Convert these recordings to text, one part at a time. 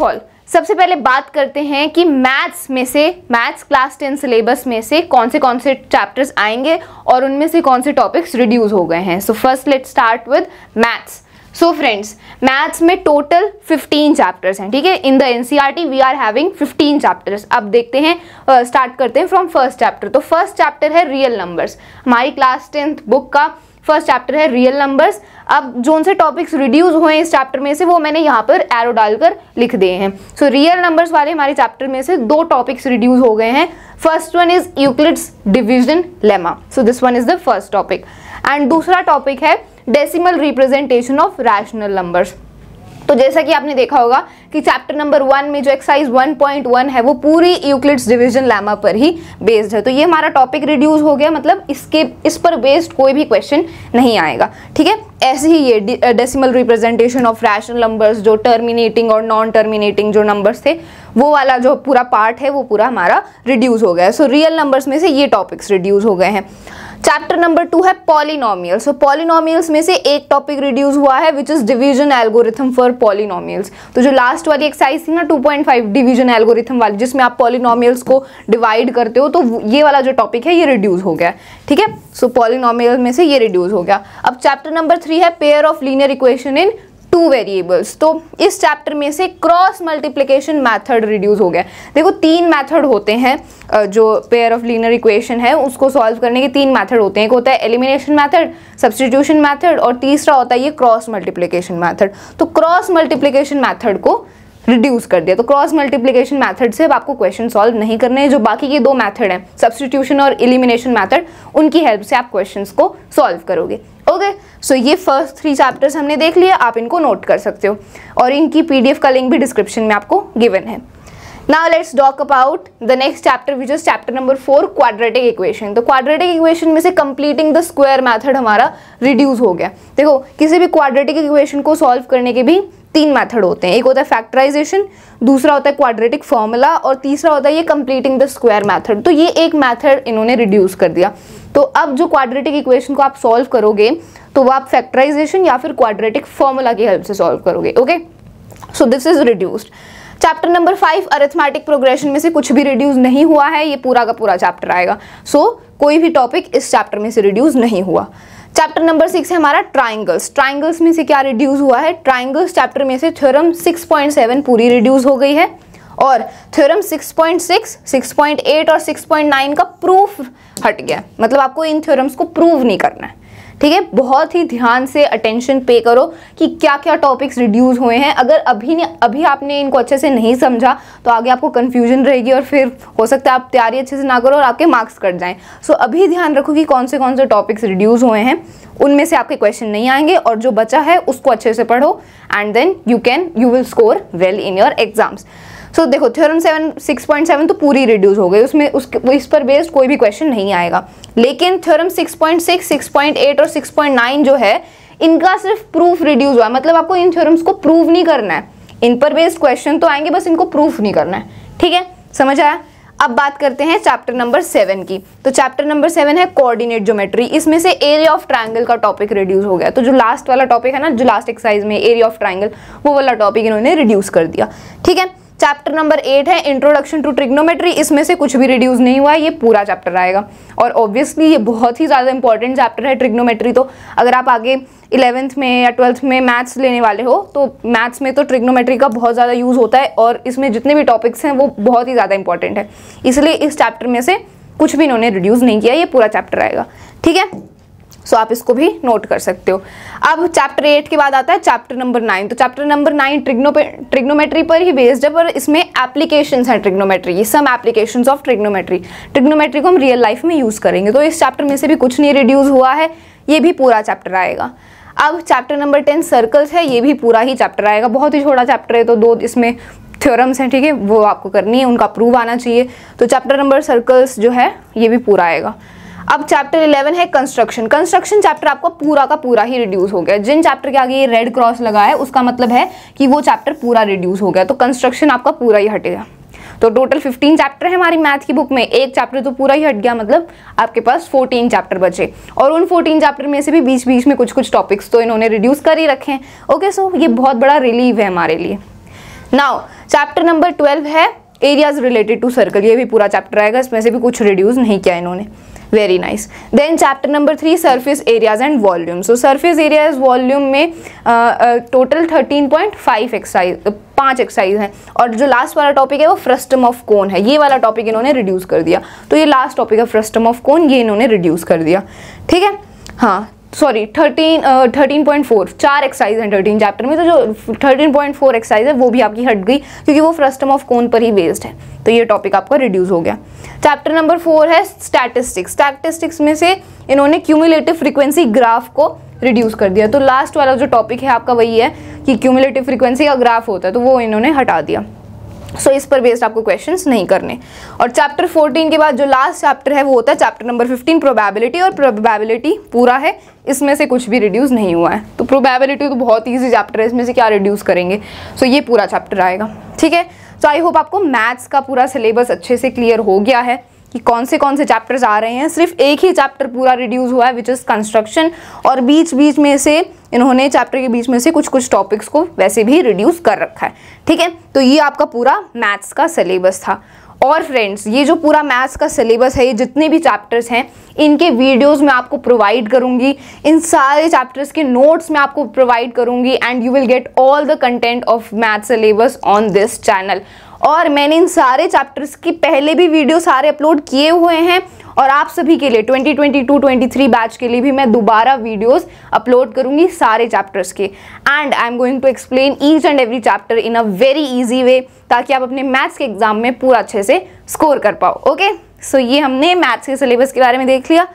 of all सबसे पहले बात करते हैं कि मैथ्स में से मैथ्स क्लास टेन सिलेबस में से कौन से कौन से चैप्टर्स आएंगे और उनमें से कौन से टॉपिक्स रिड्यूस हो गए हैं so first let start with maths so friends maths में टोटल 15 चैप्टर्स हैं ठीक है in the end we are having 15 chapters अब देखते हैं स्टार्ट uh, करते हैं फ्रॉम फर्स्ट चैप्टर तो फर्स्ट चैप्टर है रियल नंबर्स हमारी क्लास टेंथ बुक का फर्स्ट चैप्टर है रियल नंबर्स अब जो से टॉपिक्स रिड्यूस हुए इस चैप्टर में से वो मैंने यहाँ पर एरो डालकर लिख दिए हैं सो रियल नंबर्स वाले हमारे चैप्टर में से दो टॉपिक्स रिड्यूस हो गए हैं first one is Euclid's division lemma so this one is the first topic and दूसरा टॉपिक है decimal representation of rational numbers तो जैसा कि आपने देखा होगा कि चैप्टर नंबर वन में जो एक्सरसाइज 1.1 है वो पूरी यूक्लिड्स डिवीजन लैमा पर ही बेस्ड है तो ये हमारा टॉपिक रिड्यूस हो गया मतलब इसके इस पर बेस्ड कोई भी क्वेश्चन नहीं आएगा ठीक है ऐसे ही ये decimal representation of rational numbers जो टर्मिनेटिंग और नॉन टर्मिनेटिंग जो नंबर्स थे वो वाला जो पूरा पार्ट है वो पूरा हमारा रिड्यूस हो गया है सो रियल नंबर्स में से ये टॉपिक्स रिड्यूस हो गए हैं चैप्टर नंबर टू है पॉलिनोमियल्स तो पॉलिनोमियल्स में से एक टॉपिक रिड्यूस हुआ है which is division algorithm for polynomials तो जो लास्ट वाली एक्सरसाइज थी ना 2.5 डिवीजन एल्गोरिथम वाली जिसमें आप पॉलिनोमियल्स को डिवाइड करते हो तो ये वाला जो टॉपिक है ये रिड्यूस हो गया ठीक है सो पॉलिनोमियल में से ये रिड्यूस हो गया अब चैप्टर नंबर थ्री है pair of linear equation in two variables तो इस चैप्टर में से क्रॉस मल्टीप्लीकेशन मैथड रिड्यूस हो गया देखो तीन मैथड होते हैं जो पेयर ऑफ लीनर इक्वेशन है उसको सॉल्व करने के तीन मैथड होते हैं एक होता है एलिमिनेशन मैथड सब्सटीट्यूशन मैथड और तीसरा होता है ये क्रॉस मल्टीप्लीकेशन मैथड तो क्रॉस मल्टीप्लीकेशन मैथड को रिड्यूस कर दिया तो क्रॉस मल्टीप्लीकेशन मैथड से अब आपको क्वेश्चन सॉल्व नहीं करने हैं जो बाकी के दो मैथड हैं सब्सटीट्यूशन और एलिमिनेशन मैथड उनकी हेल्प से आप क्वेश्चन को सॉल्व करोगे ओके सो ये फर्स्ट थ्री चैप्टर्स हमने देख लिए आप इनको नोट कर सकते हो और इनकी पीडीएफ का लिंक भी डिस्क्रिप्शन में आपको गिवन है now let's talk about the next chapter which is chapter number four quadratic equation तो क्वाड्रेटिक इक्वेशन में से कंप्लीटिंग द स्क्वायर मैथड हमारा रिड्यूज हो गया देखो किसी भी क्वाड्रेटिक इक्वेशन को सॉल्व करने के भी तीन मेथड होते हैं एक होता है फैक्टराइजेशन दूसरा होता है क्वाड्रेटिक फॉर्मूला और तीसरा होता है ये कंप्लीटिंग द स्क्वायर मेथड तो ये एक मेथड इन्होंने रिड्यूस कर दिया तो अब जो क्वाड्रेटिक इक्वेशन को आप सॉल्व करोगे तो वो आप फैक्टराइजेशन या फिर क्वाड्रेटिक फॉर्मूला की हेल्प से सॉल्व करोगे okay so this is reduced chapter number five arithmetic progression में से कुछ भी रिड्यूस नहीं हुआ है ये पूरा का पूरा चैप्टर आएगा सो so, कोई भी टॉपिक इस चैप्टर में से रिड्यूस नहीं हुआ चैप्टर नंबर सिक्स है हमारा ट्राइंगल्स ट्राइंगल्स में से क्या रिड्यूस हुआ है ट्राइंगल्स चैप्टर में से थ्योरम 6.7 पूरी रिड्यूस हो गई है और थ्योरम 6.6, 6.8 और 6.9 का प्रूफ हट गया मतलब आपको इन थ्योरम्स को प्रूव नहीं करना है ठीक है बहुत ही ध्यान से अटेंशन पे करो कि क्या क्या टॉपिक्स रिड्यूस हुए हैं अगर अभी ने अभी आपने इनको अच्छे से नहीं समझा तो आगे आपको कन्फ्यूजन रहेगी और फिर हो सकता है आप तैयारी अच्छे से ना करो और आपके मार्क्स कट जाएँ सो अभी ध्यान रखो कि कौन से कौन से टॉपिक्स रिड्यूस हुए हैं उनमें से आपके क्वेश्चन नहीं आएंगे और जो बचा है उसको अच्छे से पढ़ो and then you can you will score well in your exams so देखो theorem seven six point seven तो पूरी रिड्यूस हो गई उसमें उस इस पर बेस्ड कोई भी क्वेश्चन नहीं आएगा लेकिन theorem six point six six point eight और सिक्स पॉइंट नाइन जो है इनका सिर्फ प्रूफ रिड्यूस हुआ मतलब आपको इन थ्योरम्स को प्रूव नहीं करना है इन पर बेस्ड क्वेश्चन तो आएंगे बस इनको प्रूफ नहीं करना है ठीक है समझ आया अब बात करते हैं चैप्टर नंबर सेवन की तो चैप्टर नंबर सेवन है कोऑर्डिनेट ज्योमेट्री इसमें से एरिया ऑफ ट्रायंगल का टॉपिक रिड्यूस हो गया तो जो लास्ट वाला टॉपिक है ना जो लास्ट एक्सरसाइज में एरिया ऑफ ट्रायंगल वो वाला टॉपिक इन्होंने रिड्यूस कर दिया ठीक है चैप्टर नंबर एट है इंट्रोडक्शन टू ट्रिग्नोमेट्री इसमें से कुछ भी रिड्यूस नहीं हुआ है ये पूरा चैप्टर आएगा और ऑब्वियसली ये बहुत ही ज़्यादा इंपॉर्टेंट चैप्टर है ट्रिग्नोमेट्री तो अगर आप आगे इलेवेंथ में या ट्वेल्थ में मैथ्स लेने वाले हो तो मैथ्स में तो ट्रिग्नोमेट्री का बहुत ज़्यादा यूज़ होता है और इसमें जितने भी टॉपिक्स हैं वो बहुत ही ज़्यादा इंपॉर्टेंट है इसलिए इस चैप्टर में से कुछ भी इन्होंने रिड्यूस नहीं किया ये पूरा चैप्टर आएगा ठीक है सो आप इसको भी नोट कर सकते हो अब चैप्टर एट के बाद आता है चैप्टर नंबर नाइन तो chapter number nine trigno trigonometry पर ही बेस्ड है पर इसमें एप्लीकेशन हैं ट्रिग्नोमेट्री ये some application of trigonometry trigonometry को हम रियल लाइफ में यूज़ करेंगे तो इस चैप्टर में से भी कुछ नहीं रिड्यूज़ हुआ है ये भी पूरा चैप्टर आएगा अब चैप्टर नंबर टेन सर्कल्स है ये भी पूरा ही चैप्टर आएगा बहुत ही छोटा चैप्टर है तो दो इसमें थ्योरम्स हैं ठीक है वो आपको करनी है उनका प्रूव आना चाहिए तो चैप्टर नंबर सर्कल्स जो है ये भी पूरा आएगा अब चैप्टर इलेवन है कंस्ट्रक्शन कंस्ट्रक्शन चैप्टर आपका पूरा का पूरा ही रिड्यूस हो गया जिन चैप्टर के आगे ये रेड क्रॉस लगा है उसका मतलब है कि वो चैप्टर पूरा रिड्यूस हो गया तो कंस्ट्रक्शन आपका पूरा ही हटेगा तो टोटल फिफ्टीन चैप्टर है हमारी मैथ की बुक में एक चैप्टर तो पूरा ही हट गया मतलब आपके पास फोर्टीन चैप्टर बचे और उन फोर्टीन चैप्टर में से भी बीच बीच में कुछ कुछ टॉपिक्स तो इन्होंने रिड्यूस कर ही रखे हैं ओके सो ये बहुत बड़ा रिलीव है हमारे लिए नाउ चैप्टर नंबर ट्वेल्व है एरियाज रिलेटेड टू सर्कल ये भी पूरा चैप्टर आएगा इसमें से भी कुछ रिड्यूस नहीं किया इन्होंने very nice then chapter number three surface areas and volume so surface areas volume में total thirteen point five excise पांच एक्सरसाइज हैं और जो लास्ट वाला टॉपिक है वो फ्रस्टम ऑफ कोन है ये वाला टॉपिक इन्होंने रिड्यूस कर दिया तो ये लास्ट टॉपिक है फ्रस्टम ऑफ कोन ये इन्होंने रिड्यूस कर दिया ठीक है हाँ sorry thirteen thirteen point four चार एक्सरसाइज हैं थर्टीन चैप्टर में तो जो थर्टीन पॉइंट फोर एक्सरसाइज है वो भी आपकी हट गई क्योंकि वो फ्रस्टम ऑफ कोन पर ही बेस्ड है तो ये टॉपिक आपका रिड्यूस हो गया चैप्टर नंबर फोर है स्टैटिस्टिक्स स्टैटिस्टिक्स में से इन्होंने क्यूमुलेटिव फ्रिक्वेंसी ग्राफ को रिड्यूस कर दिया तो लास्ट वाला जो टॉपिक है आपका वही है कि क्यूमुलेटिव फ्रिक्वेंसी का ग्राफ होता है तो वो इन्होंने हटा दिया सो so, इस पर बेस्ड आपको क्वेश्चंस नहीं करने और चैप्टर 14 के बाद जो लास्ट चैप्टर है वो होता है चैप्टर नंबर 15 प्रोबेबिलिटी और प्रोबेबिलिटी पूरा है इसमें से कुछ भी रिड्यूस नहीं हुआ है तो प्रोबेबिलिटी तो बहुत ईजी चैप्टर है इसमें से क्या रिड्यूस करेंगे सो so, ये पूरा चैप्टर आएगा ठीक है सो आई होप आपको मैथ्स का पूरा सिलेबस अच्छे से क्लियर हो गया है कि कौन से कौन से चैप्टर्स आ रहे हैं सिर्फ एक ही चैप्टर पूरा रिड्यूस हुआ है विच इज़ कंस्ट्रक्शन और बीच बीच में से इन्होंने चैप्टर के बीच में से कुछ कुछ टॉपिक्स को वैसे भी रिड्यूस कर रखा है ठीक है तो ये आपका पूरा मैथ्स का सिलेबस था और फ्रेंड्स ये जो पूरा मैथ्स का सिलेबस है ये जितने भी चैप्टर्स हैं इनके वीडियोस मैं आपको प्रोवाइड करूंगी इन सारे चैप्टर्स के नोट्स मैं आपको प्रोवाइड करूंगी and you will get all the content of math syllabus on this channel और मैंने इन सारे चैप्टर्स की पहले भी वीडियो सारे अपलोड किए हुए हैं और आप सभी के लिए 2022-23 बैच के लिए भी मैं दोबारा वीडियोस अपलोड करूंगी सारे चैप्टर्स के and I am going to explain each and every chapter in a very easy way ताकि आप अपने मैथ्स के एग्जाम में पूरा अच्छे से स्कोर कर पाओ ओके सो ये हमने मैथ्स के सिलेबस के बारे में देख लिया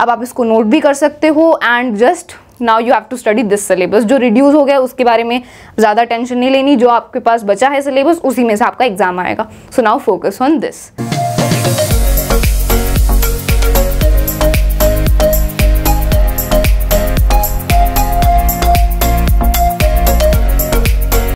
अब आप इसको नोट भी कर सकते हो and just now you have to study this syllabus जो रिड्यूस हो गया उसके बारे में ज़्यादा टेंशन नहीं लेनी जो आपके पास बचा है सिलेबस उसी में से आपका एग्जाम आएगा so now focus on this